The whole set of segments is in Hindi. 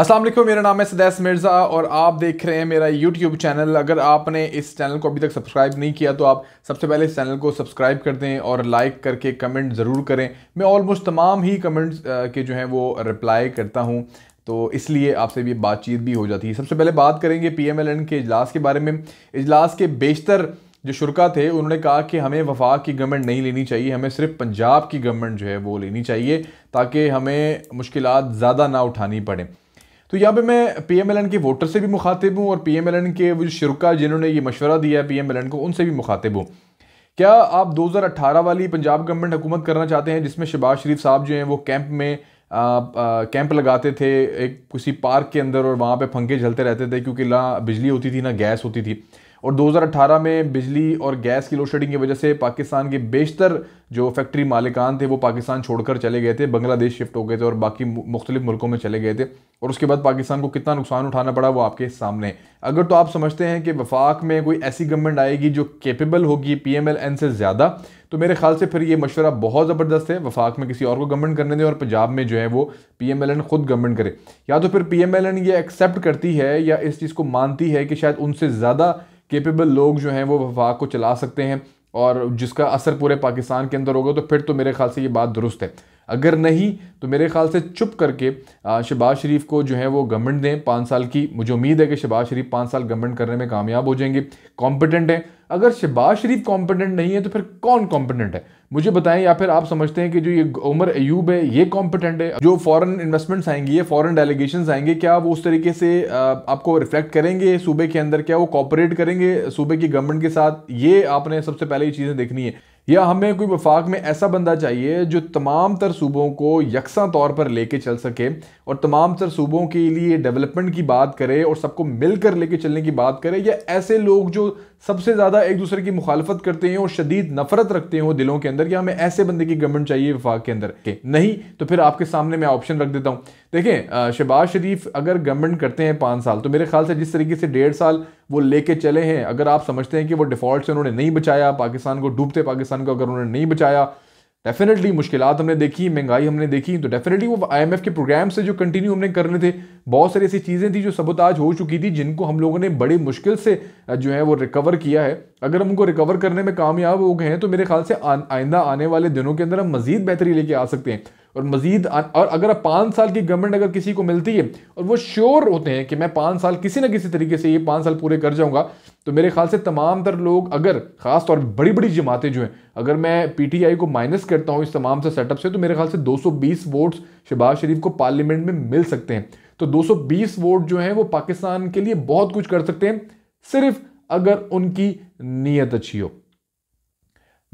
अस्सलाम वालेकुम मेरा नाम है सदैस मिर्ज़ा और आप देख रहे हैं मेरा यूट्यूब चैनल अगर आपने इस चैनल को अभी तक सब्सक्राइब नहीं किया तो आप सबसे पहले इस चैनल को सब्सक्राइब कर दें और लाइक करके कमेंट ज़रूर करें मैं ऑलमोस्ट तमाम ही कमेंट्स के जो हैं वो रिप्लाई करता हूं तो इसलिए आपसे भी बातचीत भी हो जाती है सबसे पहले बात करेंगे पी के इजलास के बारे में इजलास के बेशतर जो शुरा थे उन्होंने कहा कि हमें वफाक की गवर्नमेंट नहीं लेनी चाहिए हमें सिर्फ पंजाब की गवर्नमेंट जो है वो लेनी चाहिए ताकि हमें मुश्किल ज़्यादा ना उठानी पड़ें तो यहाँ पे मैं पीएमएलएन के वोटर से भी मुखातिब हूँ और पीएमएलएन के वो जो शिरका जिन्होंने ये मशवरा दिया है पीएमएलएन को उनसे भी मुखातिब हूँ क्या आप 2018 वाली पंजाब गवर्नमेंट हुकूमत करना चाहते हैं जिसमें शहबाज शरीफ साहब जो हैं वो कैंप में आ, आ, कैंप लगाते थे एक किसी पार्क के अंदर और वहाँ पर फंके झलते रहते थे क्योंकि ना बिजली होती थी ना गैस होती थी और 2018 में बिजली और गैस की लोड शेडिंग की वजह से पाकिस्तान के बेशतर जो फैक्ट्री मालिकान थे वो पाकिस्तान छोड़कर चले गए थे बांग्लादेश शिफ्ट हो गए थे और बाकी मुख्तलिफ मुल्कों में चले गए थे और उसके बाद पाकिस्तान को कितना नुकसान उठाना पड़ा वो आपके सामने अगर तो आप समझते हैं कि वफाक में कोई ऐसी गवर्नमेंट आएगी जो केपेबल होगी पी एम एल एन से ज़्यादा तो मेरे ख्याल से फिर ये मशवरा बहुत ज़बरदस्त है वफाक में किसी और को गवर्नमेंट करने दें और पंजाब में जो है वो पी एम एल एन खुद गवर्नमेंट करे या तो फिर पी एम एल एन ये एक्सेप्ट करती है या इस चीज़ को मानती है कि शायद उनसे ज़्यादा केपेबल लोग जो हैं वो वफाक को चला सकते हैं और जिसका असर पूरे पाकिस्तान के अंदर होगा तो फिर तो मेरे ख्याल से ये बात दुरुस्त है अगर नहीं तो मेरे ख्याल से चुप करके शहबाज शरीफ को जो है वो गवर्नमेंट दें पाँच साल की मुझे उम्मीद है कि शहबाज शरीफ पाँच साल गवर्नमेंट करने में कामयाब हो जाएंगे कॉम्पिटेंट हैं अगर शहबाज शरीफ कॉम्पिटेंट नहीं है तो फिर कौन कॉम्पिटेंट है मुझे बताएं या फिर आप समझते हैं कि जो ये उमर अयूब है ये कॉम्पिटेंट है जो फॉरेन इन्वेस्टमेंट्स आएंगी फॉरेन डेलीगेशन आएंगे क्या वो उस तरीके से आपको रिफ्लेक्ट करेंगे सूबे के अंदर क्या वो कॉपरेट करेंगे सूबे की गवर्नमेंट के साथ ये आपने सबसे पहले ये चीज़ें देखनी है या हमें कोई वफाक में ऐसा बंदा चाहिए जो तमाम तर सूबों को यकसा तौर पर लेके चल सके और तमाम तर सूबों के लिए डेवलपमेंट की बात करे और सबको मिलकर लेके चलने की बात करे या ऐसे लोग जो सबसे ज़्यादा एक दूसरे की मुखालफत करते हैं और शदीद नफरत रखते हो दिलों के अंदर या हमें ऐसे बंदे की गवर्नमेंट चाहिए वफाक के अंदर नहीं तो फिर आपके सामने मैं ऑप्शन रख देता हूँ देखें शहबाज शरीफ अगर गवर्नमेंट करते हैं पाँच साल तो मेरे ख्याल से जिस तरीके से डेढ़ साल वो लेके चले हैं अगर आप समझते हैं कि वो डिफ़ॉल्ट से उन्होंने नहीं बचाया पाकिस्तान को डूबते पाकिस्तान को अगर उन्होंने नहीं बचाया डेफिनेटली मुश्किल हमने देखी महंगाई हमने देखी तो डेफिनेटली वो आई के प्रोग्राम से जो कंटिन्यू हमने करने थे बहुत सारी ऐसी चीज़ें थी जो सबोताज हो चुकी थी जिनको हम लोगों ने बड़ी मुश्किल से जो है वो रिकवर किया है अगर हम उनको रिकवर करने में कामयाब हो गए हैं तो मेरे ख्याल से आइंदा आने वाले दिनों के अंदर हम मजीद बेहतरी लेके आ सकते हैं और मजीद और अगर आप पाँच साल की गवर्नमेंट अगर किसी को मिलती है और वो श्योर होते हैं कि मैं पाँच साल किसी ना किसी तरीके से ये पाँच साल पूरे कर जाऊँगा तो मेरे ख्याल से तमाम तर लोग अगर खास तौर पर बड़ी बड़ी जमातें जो हैं अगर मैं पीटीआई को माइनस करता हूँ इस तमाम से सेटअप से तो मेरे ख्याल से 220 वोट्स शहबाज शरीफ को पार्लियामेंट में मिल सकते हैं तो 220 वोट जो हैं वो पाकिस्तान के लिए बहुत कुछ कर सकते हैं सिर्फ अगर उनकी नीयत अच्छी हो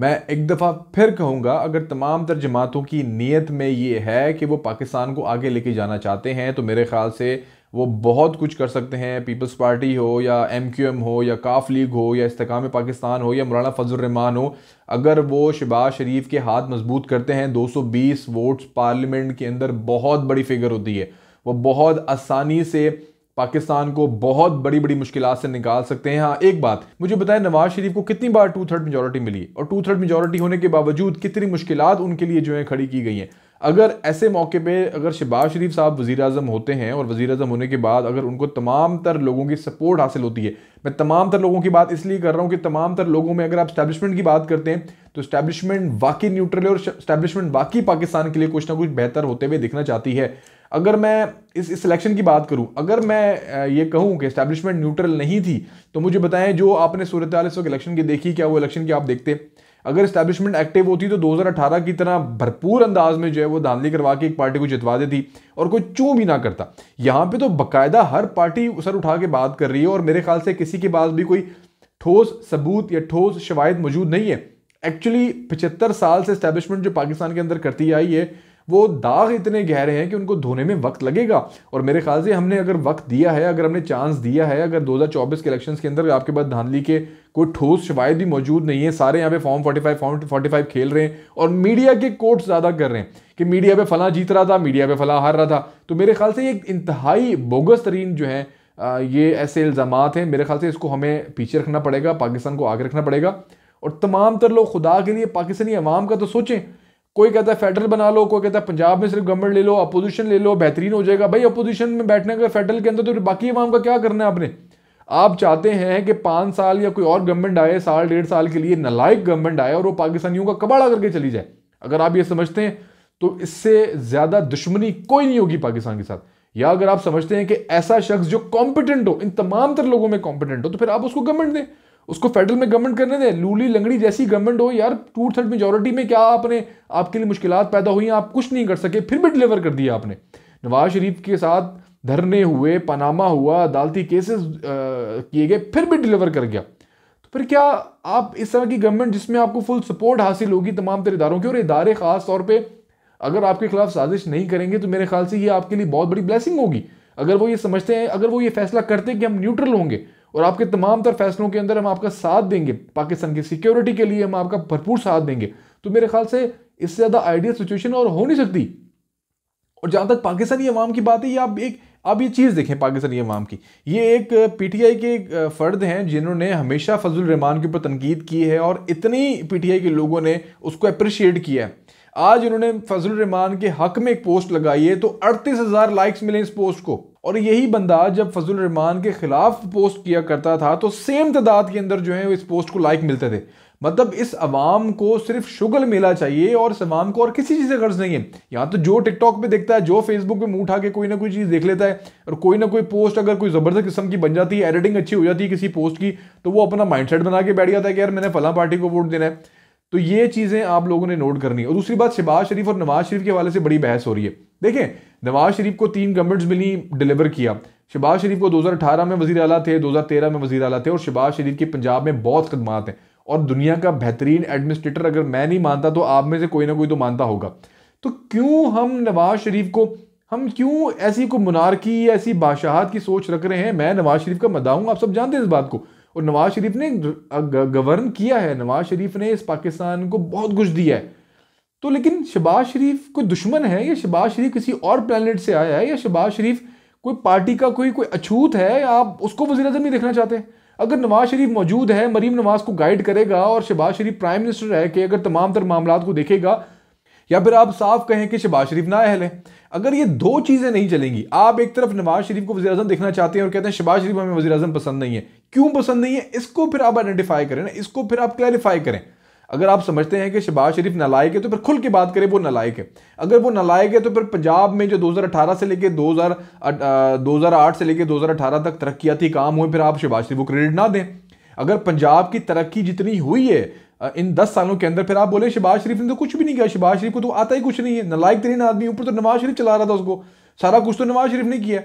मैं एक दफ़ा फिर कहूँगा अगर तमाम जमातों की नीयत में ये है कि वो पाकिस्तान को आगे लेके जाना चाहते हैं तो मेरे ख्याल से वो बहुत कुछ कर सकते हैं पीपल्स पार्टी हो या एम क्यू एम हो या काफ लीग हो या इस्तकाम पाकिस्तान हो या मौलाना फजलरहमान हो अगर वो शबाज शरीफ के हाथ मजबूत करते हैं 220 वोट्स पार्लियामेंट के अंदर बहुत बड़ी फिगर होती है वो बहुत आसानी से पाकिस्तान को बहुत बड़ी बड़ी मुश्किल से निकाल सकते हैं हाँ एक बात मुझे बताएं नवाज शरीफ को कितनी बार टू थर्ड मेजोरिटी मिली और टू थर्ड मेजोरिटी होने के बावजूद कितनी मुश्किल उनके लिए जो है खड़ी की गई हैं अगर ऐसे मौके पे अगर शहबाज शरीफ साहब वज़ी अजम होते हैं और वज़ी अजम होने के बाद अगर उनको तमाम तर लोगों की सपोर्ट हासिल होती है मैं तमाम तर लोगों की बात इसलिए कर रहा हूँ कि तमाम तर लोगों में अगर आप स्टैब्लिशमेंट की बात करते हैं तो स्टैब्लिशमेंट वाकई न्यूट्रल है और स्टैब्लिशमेंट वाकई पाकिस्तान के लिए कुछ ना कुछ बेहतर होते हुए दिखना चाहती है अगर मैं इस सिलेक्शन की बात करूं अगर मैं ये कहूं कि स्टैब्लिशमेंट न्यूट्रल नहीं थी तो मुझे बताएं जो आपने सूरत इस वक्त इलेक्शन की देखी क्या वो इलेक्शन की आप देखते अगर स्टैब्लिशमेंट एक्टिव होती तो 2018 की तरह भरपूर अंदाज में जो है वो धांधली करवा के एक पार्टी को जितवा देती और कोई चूँ भी ना करता यहाँ पे तो बकायदा हर पार्टी सर उठा के बात कर रही है और मेरे ख्याल से किसी के पास भी कोई ठोस सबूत या ठोस शवायद मौजूद नहीं है एक्चुअली पचहत्तर साल से स्टैब्लिशमेंट जो पाकिस्तान के अंदर करती आई है वो दाग इतने गहरे हैं कि उनको धोने में वक्त लगेगा और मेरे ख्याल से हमने अगर वक्त दिया है अगर हमने चांस दिया है अगर 2024 के इलेक्शंस के अंदर आपके पास धांधली के कोई ठोस शवायद भी मौजूद नहीं है सारे यहाँ पे फॉर्म 45 फॉर्म 45 खेल रहे हैं और मीडिया के कोर्ट ज़्यादा कर रहे हैं कि मीडिया पर फला जीत रहा था मीडिया पर फला हार रहा था तो मेरे ख्याल से एक इंतहाई बोगस तरीन जो है ये ऐसे इल्ज़ाम हैं मेरे ख्याल से इसको हमें पीछे रखना पड़ेगा पाकिस्तान को आगे रखना पड़ेगा और तमाम तर लोग खुदा के लिए पाकिस्तानी अवाम का तो सोचें कोई कहता है फेडरल बना लो कोई कहता है पंजाब में सिर्फ गवर्नमेंट ले लो अपोजिशन ले लो बेहतरीन हो जाएगा भाई अपोजिशन में बैठने का फेडरल के अंदर तो फिर बाकी आवाम का क्या करना है आपने आप चाहते हैं कि पाँच साल या कोई और गवर्नमेंट आए साल डेढ़ साल के लिए नलायक गवर्नमेंट आए और वो पाकिस्तानियों का कबाड़ा करके चली जाए अगर आप ये समझते हैं तो इससे ज़्यादा दुश्मनी कोई नहीं होगी पाकिस्तान के साथ या अगर आप समझते हैं कि ऐसा शख्स जो कॉम्पिटेंट हो इन तमाम तर लोगों में कॉम्पिटेंट हो तो फिर आप उसको गवर्नमेंट दें उसको फेडरल में गवर्नमेंट करने दें लूली लंगड़ी जैसी गवर्नमेंट हो यार टू थर्ड मेजोरिटी में क्या आपने आपके लिए मुश्किल पैदा हुई आप कुछ नहीं कर सके फिर भी डिलीवर कर दिया आपने नवाज शरीफ के साथ धरने हुए पनामा हुआ अदालती केसेस किए गए फिर भी डिलीवर कर गया तो फिर क्या आप इस तरह की गवर्नमेंट जिसमें आपको फुल सपोर्ट हासिल होगी तमाम तरह इदारों की और इदारे ख़ास तौर पर अगर आपके खिलाफ साजिश नहीं करेंगे तो मेरे ख्याल से ये आपके लिए बहुत बड़ी ब्लैसिंग होगी अगर वो ये समझते हैं अगर वो ये फैसला करते हैं कि हम न्यूट्रल होंगे और आपके तमाम तर फैसलों के अंदर हम आपका साथ देंगे पाकिस्तान की सिक्योरिटी के लिए हम आपका भरपूर साथ देंगे तो मेरे ख्याल से इससे ज़्यादा आइडियल सिचुएशन और हो नहीं सकती और जहाँ तक पाकिस्तानी अवाम की बात है ये आप एक आप ये चीज़ देखें पाकिस्तानी अवाम की ये एक पीटीआई के एक फ़र्द हैं जिन्होंने हमेशा फजल रहमान के ऊपर तनकीद की है और इतनी पीटीआई के लोगों ने उसको अप्रिशिएट किया है आज उन्होंने फजल रहमान के हक में एक पोस्ट लगाई है तो अड़तीस हजार लाइक्स मिले इस पोस्ट को और यही बंदा जब फजल रहमान के खिलाफ पोस्ट किया करता था तो सेम तादाद के अंदर जो है इस पोस्ट को लाइक मिलते थे मतलब इस अवाम को सिर्फ शुगल मिला चाहिए और इस अवाम को और किसी चीज़ से गर्ज नहीं है यहाँ तो जो टिकटॉक पे देखता है जो फेसबुक पे मुंह उठा के कोई ना कोई चीज़ देख लेता है और कोई ना कोई पोस्ट अगर कोई ज़बरदस्त किस्म की बन जाती है एडिटिंग अच्छी हो जाती है किसी पोस्ट की तो वो अपना माइंडसेट बना के बैठ जाता है कि यार मैंने फला पार्टी को वोट देना है तो ये चीज़ें आप लोगों ने नोट करनी और दूसरी बात शहबाज शरीफ और नवाज शरीफ के हवाले से बड़ी बहस हो रही है देखें नवाज शरीफ को तीन गवर्नमेंट्स मिली डिलीवर किया शहबाज शरीफ को 2018 में वजी अला थे 2013 में वजी अला थे और शहबाज शरीफ की पंजाब में बहुत खदमात हैं और दुनिया का बेहतरीन एडमिनिस्ट्रेटर अगर मैं नहीं मानता तो आप में से कोई ना कोई तो मानता होगा तो क्यों हम नवाज शरीफ को हम क्यों ऐसी को मुनारकी ऐसी बादशाहत की सोच रख रहे हैं मैं नवाज शरीफ का मदा हूँ आप सब जानते हैं इस बात को और नवाज शरीफ ने गवर्न किया है नवाज शरीफ ने इस पाकिस्तान को बहुत कुछ दिया है तो लेकिन शबाज शरीफ कोई दुश्मन है या शबाज शरीफ किसी और प्लानट से आया है या शबाज शरीफ कोई पार्टी का कोई कोई अछूत है या आप उसको वजी अजम नहीं देखना चाहते अगर नवाज शरीफ मौजूद है मरीम नवाज को गाइड करेगा और शबाज शरीफ प्राइम मिनिस्टर है कि अगर तमाम तर मामला को देखेगा या फिर आप साफ कहें कि शहबाज शरीफ ना अहल है अगर ये दो चीज़ें नहीं चलेंगी आप एक तरफ नवाज शरीफ को वजी देखना चाहते हैं और कहते हैं शहबाज शरीफ हमें वजी पसंद नहीं है क्यों पसंद नहीं है इसको फिर आप आइडेंटिफाई करें ना इसको फिर आप क्लैरिफाई करें अगर आप समझते हैं कि शहबाज शरीफ नलायक है तो फिर खुल के बात करें वो नलायक है अगर वो नलायक है तो फिर पंजाब में जो 2018 से लेके 2000 2008 से लेके 2018 तक तरक्याती काम हुए फिर आप शबाज शरीफ को क्रेडिट ना दें अगर पंजाब की तरक्की जितनी हुई है इन दस सालों के अंदर फिर आप बोले शबाज शरीफ ने तो कुछ भी नहीं किया शबाज शरीफ को तो आता ही कुछ नहीं है नलायक तरीन तो आदमी ऊपर तो नवाज शरीफ चला रहा था उसको सारा कुछ तो नवाज शरीफ ने किया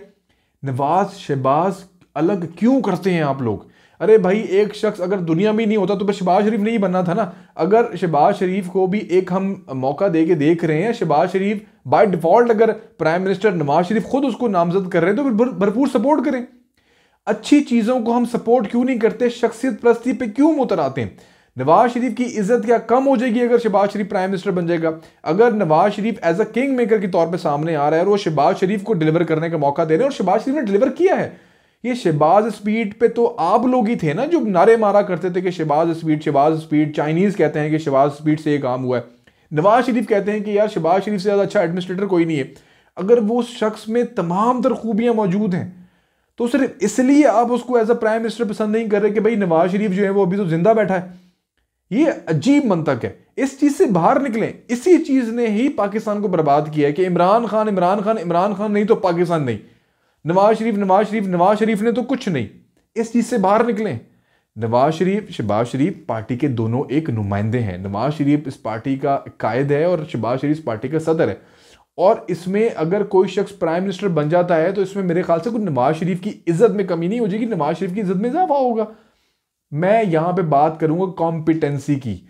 नवाज शहबाज अलग क्यों करते हैं आप लोग अरे भाई एक शख्स अगर दुनिया में नहीं होता तो बस शहबाज शरीफ नहीं बनना था ना अगर शहबाज शरीफ को भी एक हम मौका दे के देख रहे हैं शहबाज शरीफ बाय डिफ़ॉल्ट अगर प्राइम मिनिस्टर नवाज शरीफ खुद उसको नामजद कर रहे हैं तो फिर भरपूर सपोर्ट करें अच्छी चीज़ों को हम सपोर्ट क्यों नहीं करते शख्सियत प्रस्ती पे क्यों मुतर आते हैं नवाज शरीफ की इज्जत क्या कम हो जाएगी अगर शहबाज शरीफ प्राइम मिनिस्टर बन जाएगा अगर Nawaz Sharif as a king maker के तौर पर सामने आ रहा है और वो शहबाज शरीफ को डिलीवर करने का मौका दे रहे हैं और शहबाज शरीफ ने डिलीवर किया है ये शहबाज स्पीड पे तो आप लोग ही थे ना जो नारे मारा करते थे कि Shahbaz speed Shahbaz speed Chinese कहते हैं कि शहबाज स्पीड से ये काम हुआ है नवाज शरीफ कहते हैं कि यार शहबाज शरीफ से ज़्यादा अच्छा एडमिनिस्ट्रेटर कोई नहीं है अगर वो शख्स में तमाम तर खूबियाँ मौजूद हैं तो सिर्फ इसलिए आप उसको एज अ प्राइम मिनिस्टर पसंद नहीं कर रहे कि भाई नवाज शरीफ जो है वो अभी तो जिंदा बैठा है ये अजीब मंतक है इस चीज से बाहर निकले इसी चीज ने ही पाकिस्तान को बर्बाद किया है कि इमरान खान इमरान खान इमरान खान नहीं तो पाकिस्तान नहीं नवाज शरीफ नवाज शरीफ नवाज शरीफ ने तो कुछ नहीं इस चीज से बाहर निकले नवाज शरीफ शबाज शरीफ पार्टी के दोनों एक नुमाइंदे हैं नवाज शरीफ इस पार्टी का कायद है और शबाज शरीफ पार्टी का सदर है और इसमें अगर कोई शख्स प्राइम मिनिस्टर बन जाता है तो इसमें मेरे ख्याल से कुछ नवाज शरीफ की इज्जत में कमी नहीं हो जाएगी नवाज शरीफ की इज्जत में इजाफा होगा मैं यहाँ पे बात करूँगा कॉम्पिटेंसी की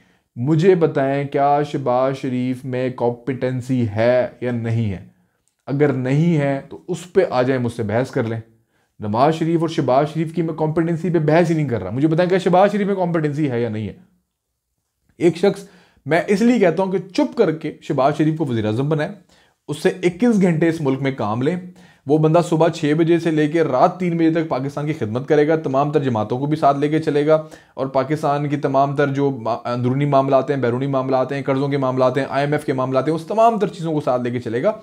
मुझे बताएं क्या शबाज शरीफ में कॉम्पिटेंसी है या नहीं है अगर नहीं है तो उस पर आ जाए मुझसे बहस कर लें नवाज शरीफ और शबाज शरीफ की मैं कॉम्पिटेंसी पे बहस ही नहीं कर रहा मुझे बताएं क्या शबाज शरीफ में कॉम्पिटेंसी है या नहीं है एक शख्स मैं इसलिए कहता हूं कि चुप करके शबाज शरीफ को वजी अजम बनाए उससे 21 घंटे इस मुल्क में काम लें वो बंदा सुबह छः बजे से लेकर रात तीन बजे तक पाकिस्तान की खिदमत करेगा तमाम तर जमातों को भी साथ लेके चलेगा और पाकिस्तान की तमाम तर जो अंदरूनी मामला हैं बैरूनी मामलाते हैं कर्ज़ों के मामलाते हैं आई एम एफ के मामलाते हैं उस तमाम तर चीज़ों को साथ लेके चलेगा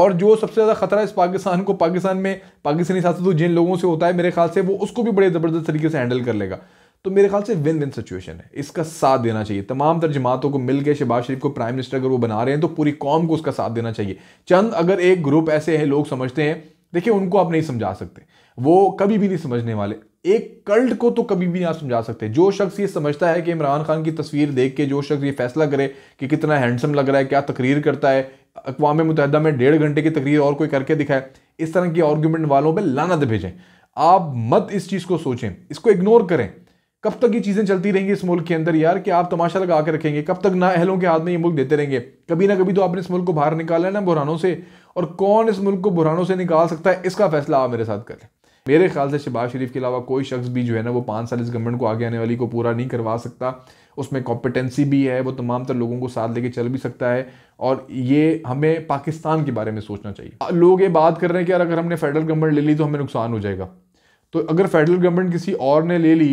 और जो सबसे ज़्यादा खतरा इस पाकिस्तान को पाकिस्तान में पाकिस्तानी साथ तो जिन लोगों से होता है मेरे ख्याल से वो उसको भी बड़े ज़बरदस्त तरीके से हैंडल कर लेगा तो मेरे ख्याल से विन विन सिचुएशन है इसका साथ देना चाहिए तमाम तर जमातों को मिलकर शहबाज शरीफ को प्राइम मिनिस्टर अगर वो बना रहे हैं तो पूरी कौम को उसका साथ देना चाहिए चंद अगर एक ग्रुप ऐसे हैं लोग समझते हैं देखिए उनको आप नहीं समझा सकते वो कभी भी नहीं समझने वाले एक कल्ट को तो कभी भी ना समझा सकते जो शख्स ये समझता है कि इमरान खान की तस्वीर देख के जो शख्स ये फैसला करे कि कितना हैंडसम लग रहा है क्या तकरीर करता है अकवा मुतहदा में डेढ़ घंटे की तकरीर और कोई करके दिखाए इस तरह की आर्ग्यूमेंट वालों पर लानत भेजें आप मत इस चीज़ को सोचें इसको इग्नोर करें कब तक ये चीज़ें चलती रहेंगी इस मुल्क के अंदर यार कि आप तमाशा लगा के रखेंगे कब तक ना अहलों के हाथ में ये मुल्क देते रहेंगे कभी ना कभी तो आपने इस मुल्क को बाहर निकाला है ना बुरहानों से और कौन इस मुल्क को बुरानों से निकाल सकता है इसका फैसला आप मेरे साथ करें मेरे ख्याल से शहबाज शरीफ के अलावा कोई शख्स भी जो है ना वो पाँच साल इस गवर्नमेंट को आगे आने वाली को पूरा नहीं करवा सकता उसमें कॉम्पिटेंसी भी है वो तमाम तर लोगों को साथ लेके चल भी सकता है और ये हमें पाकिस्तान के बारे में सोचना चाहिए लोग ये बात कर रहे हैं कि यार अगर हमने फेडरल गवर्नमेंट ले ली तो हमें नुकसान हो जाएगा तो अगर फेडरल गवर्नमेंट किसी और ने ले ली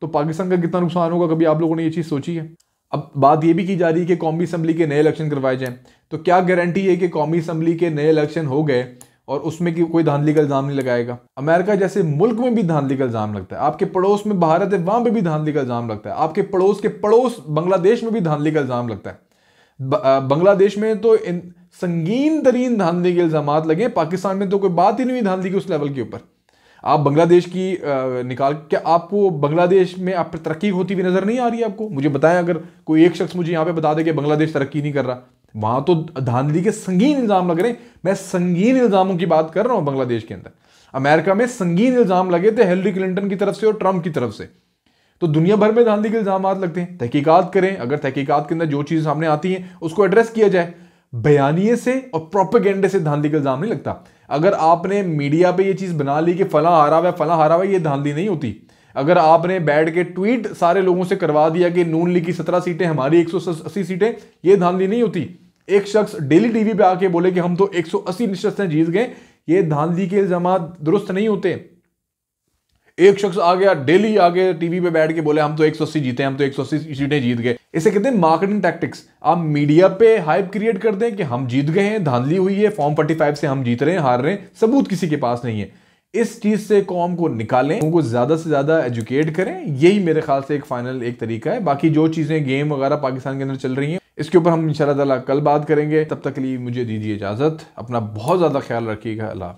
तो पाकिस्तान का कितना नुकसान होगा कभी आप लोगों ने ये चीज़ सोची है अब बात यह भी की जा रही है कि कौमी असम्बली के नए इलेक्शन करवाए जाएँ तो क्या गारंटी है कि कौमी असम्बली के नए इलेक्शन हो गए और उसमें कि कोई धांधली का इल्ज़ाम नहीं लगाएगा अमेरिका जैसे मुल्क में भी धांधली का इल्ज़ाम लगता है आपके पड़ोस में भारत है वहाँ पर भी धांधली का इल्ज़ाम लगता है आपके पड़ोस के पड़ोस बांग्लादेश में भी धांधली का इल्ज़ाम लगता है बांग्लादेश में तो इन संगीन तरीन धांधली के इल्ज़ाम लगे पाकिस्तान में तो कोई बात ही नहीं हुई धांधली के उस लेवल के ऊपर आप बांग्लादेश की निकाल क्या आपको बांग्लादेश में आप तरक्की होती हुई नज़र नहीं आ रही आपको मुझे बताएं अगर कोई एक शख्स मुझे यहाँ पे बता दे कि बांग्लादेश तरक्की नहीं कर रहा वहां तो धांधली के संगीन इल्ज़ाम लग रहे हैं मैं संगीन इल्ज़ामों की बात कर रहा हूं बांग्लादेश के अंदर अमेरिका में संगीन इल्ज़ाम लगे थे हिलरी क्लिंटन की तरफ से और ट्रंप की तरफ से तो दुनिया भर में धांधली के इल्ज़ाम लगते हैं तहकीकात करें अगर तहकीकात के अंदर जो चीज़ सामने आती है उसको एड्रेस किया जाए बयानिए से और प्रोपेगेंडे से धांधली का इल्ज़ाम नहीं लगता अगर आपने मीडिया पे ये चीज़ बना ली कि फला हारा हुआ फला हारा हुआ ये धांधली नहीं होती अगर आपने बैठ के ट्वीट सारे लोगों से करवा दिया कि नून लीग की सत्रह सीटें हमारी एक सौ अस्सी सीटें ये धांधली नहीं होती एक शख्स डेली टीवी पे आके बोले कि हम तो 180 निश्चतें जीत गए ये धांधली के इल्जाम दुरुस्त नहीं होते एक शख्स आ गया डेली आगे टीवी पे बैठ के बोले हम तो 180 जीते हम तो 180 सीटें जीत गए इसे कहते हैं मार्केटिंग टैक्टिक्स आप मीडिया पे हाइप क्रिएट कर दें कि हम जीत गए हैं धांधली हुई है फॉर्म 45 से हम जीत रहे हैं हार रहे हैं सबूत किसी के पास नहीं है इस चीज से कॉम को निकालें उनको ज्यादा से ज्यादा एजुकेट करें यही मेरे ख्याल से एक फाइनल एक तरीका है बाकी जो चीजें गेम वगैरह पाकिस्तान के अंदर चल रही हैं इसके ऊपर हम इन कल बात करेंगे तब तक के लिए मुझे दीजिए इजाजत अपना बहुत ज्यादा ख्याल रखिएगा अल्लाह